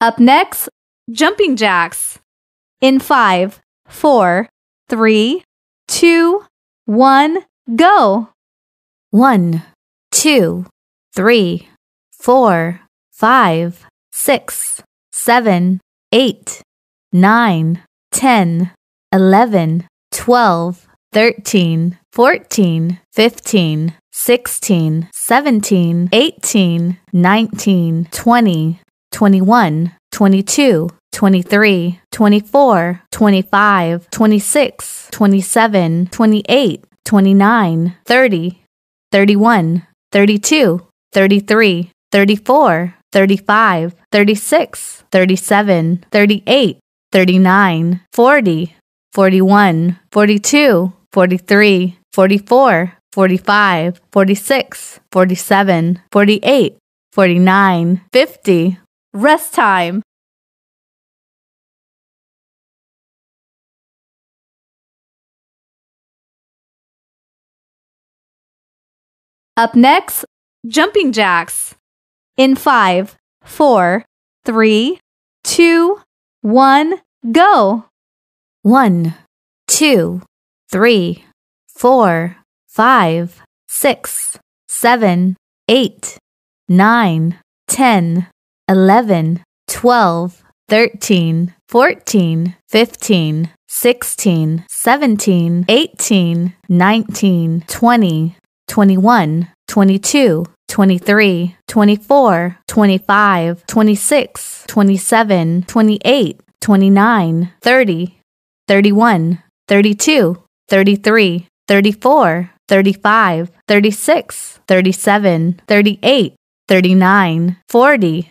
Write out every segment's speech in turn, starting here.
Up next, jumping jacks. In five, four, three, two, one, go. One, two, three, four, five, six, seven, eight, nine, ten, eleven, twelve, thirteen, fourteen, fifteen, sixteen, seventeen, eighteen, nineteen, twenty. 21, 22, 23, 24, 25, 26, 27, 28, 29, 30, 31, 32, 33, 34, 35, 36, 37, 38, 39, 40, 41, 42, 43, 44, 45, 46, 47, 48, 49, 50, Rest time. Up next, jumping jacks. In five, four, three, two, one, go. One, two, three, four, five, six, seven, eight, nine, ten. 11, 12, 13, 14, 15, 16, 17, 18, 19, 20, 21, 22, 23, 24, 25, 26, 27, 28, 29, 30, 31, 32, 33, 34, 35, 36, 37, 38, 39, 40,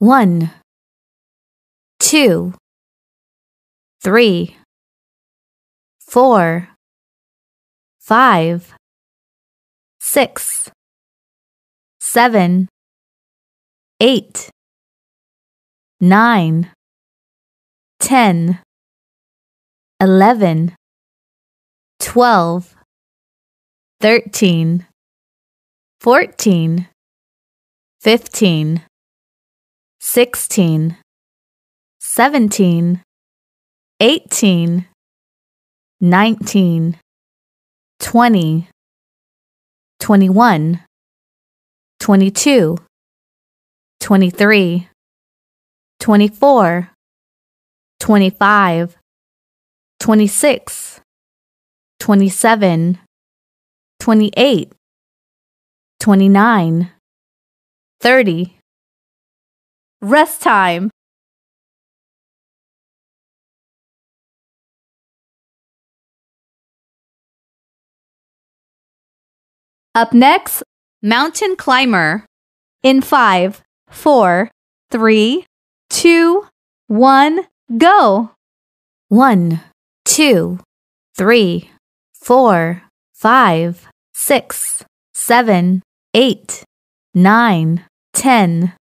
One, two, three, four, five, six, seven, eight, nine, ten, eleven, twelve, thirteen, fourteen, fifteen sixteen, seventeen, eighteen, nineteen, twenty, twenty-one, twenty-two, twenty-three, twenty-four, twenty-five, twenty-six, twenty-seven, twenty-eight, twenty-nine, thirty. Rest time. Up next, mountain climber. In five, four, three, two, one, go. One, two, three, four, five, six, seven, eight, nine, ten.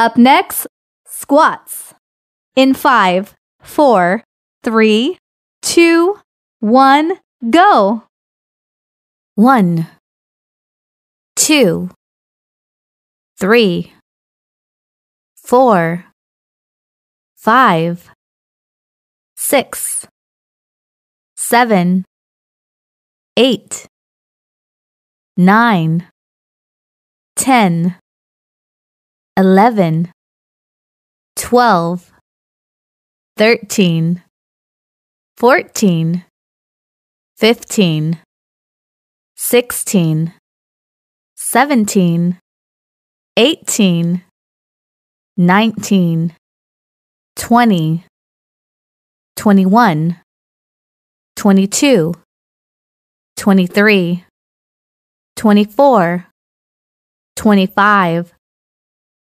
Up next, squats. In five, four, three, two, one, go. One, two, three, four, five, six, seven, eight, nine, ten eleven, twelve, thirteen, fourteen, fifteen, sixteen, seventeen, eighteen, nineteen, twenty, twenty-one, twenty-two, twenty-three, twenty-four, twenty-five.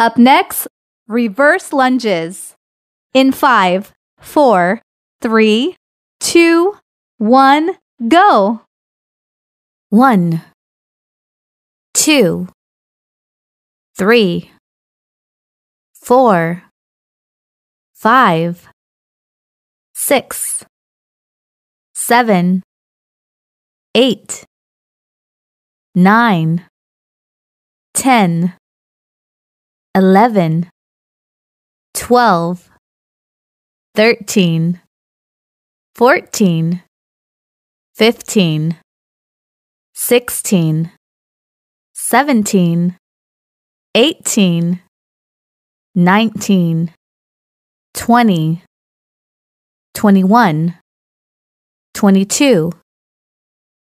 Up next, reverse lunges. In five, four, three, two, one, go. One, two, three, four, five, six, seven, eight, nine, ten eleven, twelve, thirteen, fourteen, fifteen, sixteen, seventeen, eighteen, nineteen, twenty, twenty-one, twenty-two,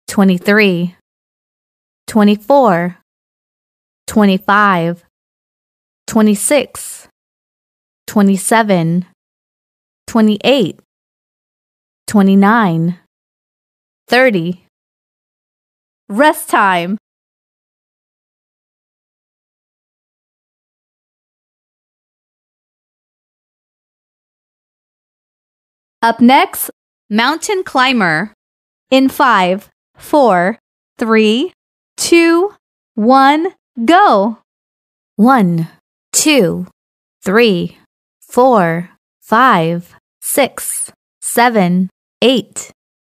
twenty-three, twenty-four, twenty-five. 26, 27, 28, 29, 30. Rest time. Up next, Mountain Climber. In five, four, three, two, one, go. One two, three, four, five, six, seven, eight,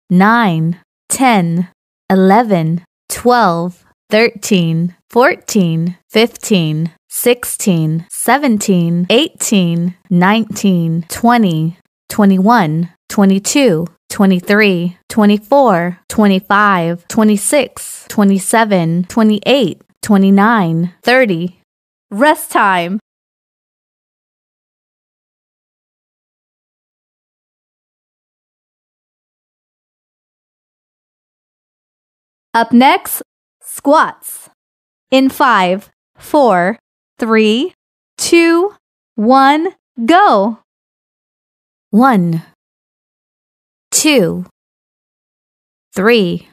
nine, ten, eleven, twelve, thirteen, fourteen, fifteen, sixteen, seventeen, eighteen, nineteen, twenty, twenty-one, twenty-two. 23, 24, 25, 26, 27, 28, 29, 30, Rest time. Up next, squats. In five, four, three, two, one, go. One, two, three,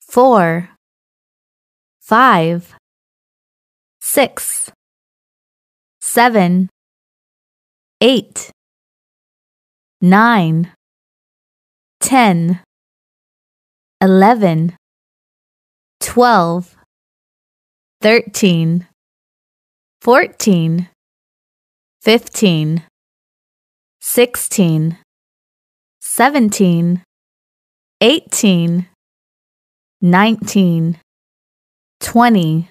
four, five six, seven, eight, nine, ten, eleven, twelve, thirteen, fourteen, fifteen, sixteen, seventeen, eighteen, nineteen, twenty.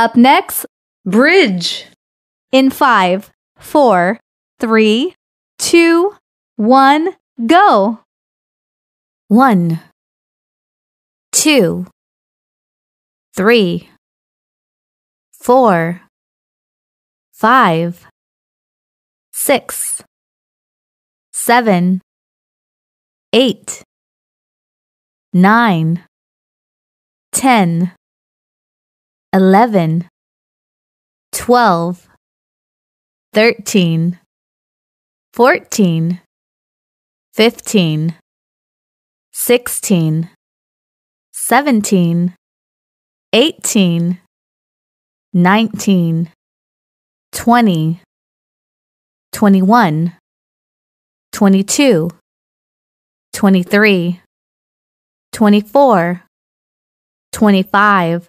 Up next, bridge. In five, four, three, two, one, go. One, two, three, four, five, six, seven, eight, nine, ten eleven, twelve, thirteen, fourteen, fifteen, sixteen, seventeen, eighteen, nineteen, twenty, twenty-one, twenty-two, twenty-three, twenty-four, twenty-five.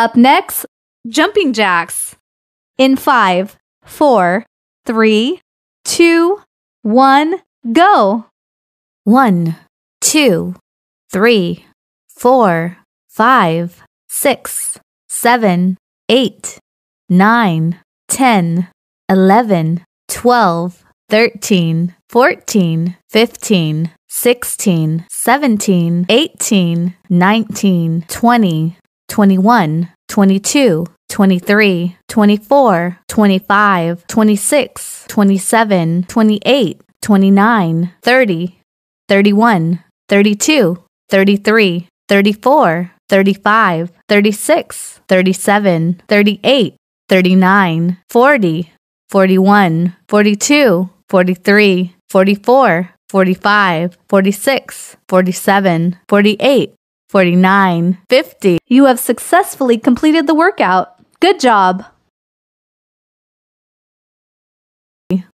Up next, jumping jacks. In five, four, three, two, one, go. One, two, three, four, five, six, seven, eight, nine, ten, eleven, twelve, thirteen, fourteen, fifteen, sixteen, seventeen, eighteen, nineteen, twenty. 21, 22, 23, 24, 25, 26, 27, 28, 29, 30, 31, 32, 33, 34, 35, 36, 37, 38, 39, 40, 41, 42, 43, 44, 45, 46, 47, 48, 49, 50. You have successfully completed the workout. Good job.